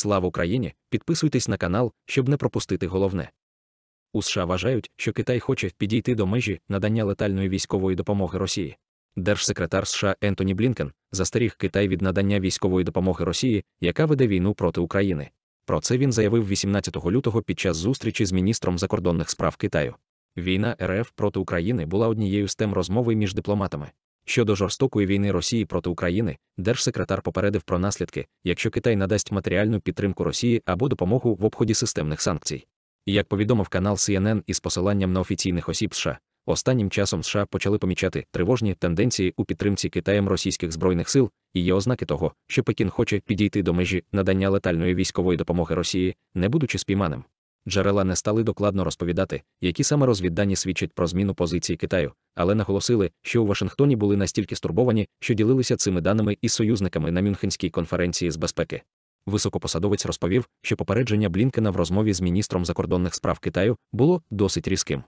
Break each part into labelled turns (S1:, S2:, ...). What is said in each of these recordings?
S1: Слава Україні! Підписуйтесь на канал, щоб не пропустити головне. У США вважають, що Китай хоче підійти до межі надання летальної військової допомоги Росії. Держсекретар США Ентоні Блінкен застеріг Китай від надання військової допомоги Росії, яка веде війну проти України. Про це він заявив 18 лютого під час зустрічі з міністром закордонних справ Китаю. Війна РФ проти України була однією з тем розмови між дипломатами. Щодо жорстокої війни Росії проти України, держсекретар попередив про наслідки, якщо Китай надасть матеріальну підтримку Росії або допомогу в обході системних санкцій. Як повідомив канал CNN із посиланням на офіційних осіб США, останнім часом США почали помічати тривожні тенденції у підтримці Китаєм російських збройних сил і є ознаки того, що Пекін хоче підійти до межі надання летальної військової допомоги Росії, не будучи спійманим. Джерела не стали докладно розповідати, які саме розвіддані свідчать про зміну позиції Китаю, але наголосили, що у Вашингтоні були настільки стурбовані, що ділилися цими даними із союзниками на Мюнхенській конференції з безпеки. Високопосадовець розповів, що попередження Блінкена в розмові з міністром закордонних справ Китаю було досить різким.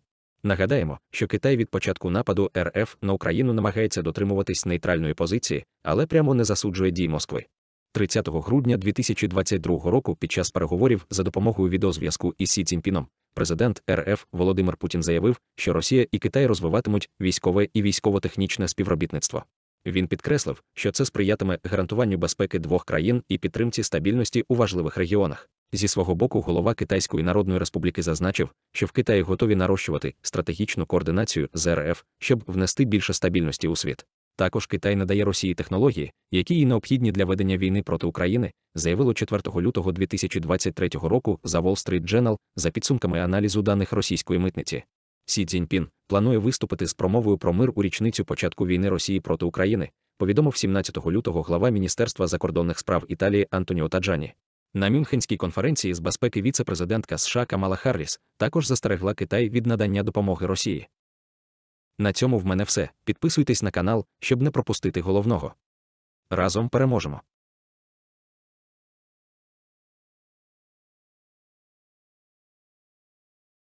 S1: Нагадаємо, що Китай від початку нападу РФ на Україну намагається дотримуватись нейтральної позиції, але прямо не засуджує дій Москви. 30 грудня 2022 року під час переговорів за допомогою відеозв'язку із Сі Цімпіном президент РФ Володимир Путін заявив, що Росія і Китай розвиватимуть військове і військово-технічне співробітництво. Він підкреслив, що це сприятиме гарантуванню безпеки двох країн і підтримці стабільності у важливих регіонах. Зі свого боку, голова Китайської Народної Республіки зазначив, що в Китаї готові нарощувати стратегічну координацію з РФ, щоб внести більше стабільності у світ. Також Китай надає Росії технології, які їй необхідні для ведення війни проти України, заявило 4 лютого 2023 року за Wall Street Journal за підсумками аналізу даних російської митниці. Сі Цзіньпін планує виступити з промовою про мир у річницю початку війни Росії проти України, повідомив 17 лютого глава Міністерства закордонних справ Італії Антоніо Таджані. На Мюнхенській конференції з безпеки віце-президентка США Камала Харріс також застерегла Китай від надання допомоги Росії. На цьому в мене все. Підписуйтесь на канал, щоб не пропустити головного. Разом переможемо!